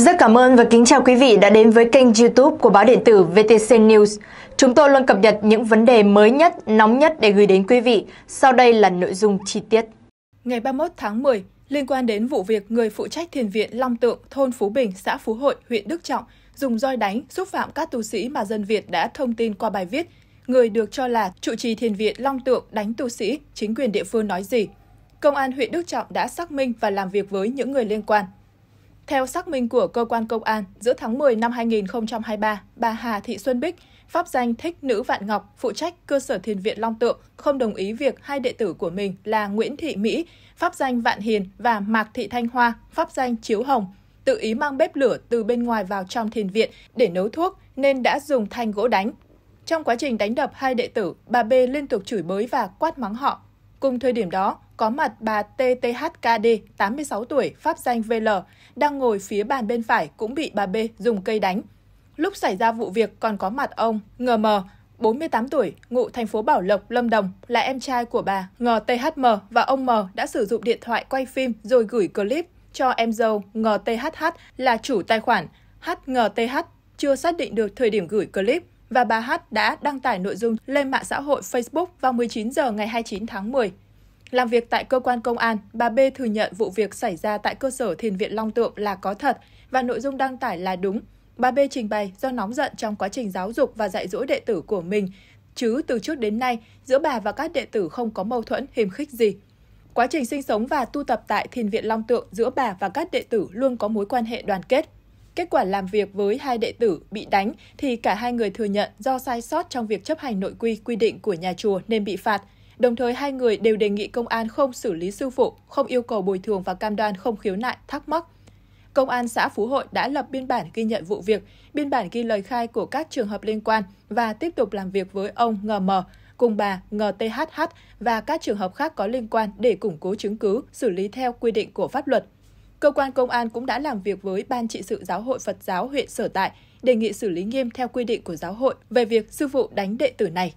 Rất cảm ơn và kính chào quý vị đã đến với kênh youtube của báo điện tử VTC News. Chúng tôi luôn cập nhật những vấn đề mới nhất, nóng nhất để gửi đến quý vị. Sau đây là nội dung chi tiết. Ngày 31 tháng 10, liên quan đến vụ việc người phụ trách thiền viện Long Tượng, thôn Phú Bình, xã Phú Hội, huyện Đức Trọng, dùng roi đánh, xúc phạm các tu sĩ mà dân Việt đã thông tin qua bài viết Người được cho là trụ trì thiền viện Long Tượng đánh tu sĩ, chính quyền địa phương nói gì? Công an huyện Đức Trọng đã xác minh và làm việc với những người liên quan. Theo xác minh của cơ quan công an, giữa tháng 10 năm 2023, bà Hà Thị Xuân Bích, pháp danh Thích Nữ Vạn Ngọc, phụ trách cơ sở thiền viện Long Tượng, không đồng ý việc hai đệ tử của mình là Nguyễn Thị Mỹ, pháp danh Vạn Hiền và Mạc Thị Thanh Hoa, pháp danh Chiếu Hồng, tự ý mang bếp lửa từ bên ngoài vào trong thiền viện để nấu thuốc nên đã dùng thanh gỗ đánh. Trong quá trình đánh đập hai đệ tử, bà B liên tục chửi bới và quát mắng họ. Cùng thời điểm đó, có mặt bà TTHKD, 86 tuổi, pháp danh VL, đang ngồi phía bàn bên phải cũng bị bà B dùng cây đánh. Lúc xảy ra vụ việc còn có mặt ông NM, 48 tuổi, ngụ thành phố Bảo Lộc, Lâm Đồng, là em trai của bà ngthm và ông M đã sử dụng điện thoại quay phim rồi gửi clip cho em dâu ngthh là chủ tài khoản hngth chưa xác định được thời điểm gửi clip và bà H đã đăng tải nội dung lên mạng xã hội Facebook vào 19 giờ ngày 29 tháng 10. Làm việc tại cơ quan công an, bà B thừa nhận vụ việc xảy ra tại cơ sở Thiền viện Long Tượng là có thật và nội dung đăng tải là đúng. Bà B trình bày do nóng giận trong quá trình giáo dục và dạy dỗ đệ tử của mình, chứ từ trước đến nay giữa bà và các đệ tử không có mâu thuẫn hiềm khích gì. Quá trình sinh sống và tu tập tại Thiền viện Long Tượng giữa bà và các đệ tử luôn có mối quan hệ đoàn kết. Kết quả làm việc với hai đệ tử bị đánh thì cả hai người thừa nhận do sai sót trong việc chấp hành nội quy quy định của nhà chùa nên bị phạt – Đồng thời, hai người đều đề nghị công an không xử lý sư phụ, không yêu cầu bồi thường và cam đoan không khiếu nại, thắc mắc. Công an xã Phú Hội đã lập biên bản ghi nhận vụ việc, biên bản ghi lời khai của các trường hợp liên quan và tiếp tục làm việc với ông NM cùng bà NTHH và các trường hợp khác có liên quan để củng cố chứng cứ, xử lý theo quy định của pháp luật. Cơ quan công an cũng đã làm việc với Ban trị sự Giáo hội Phật giáo huyện sở tại, đề nghị xử lý nghiêm theo quy định của giáo hội về việc sư phụ đánh đệ tử này.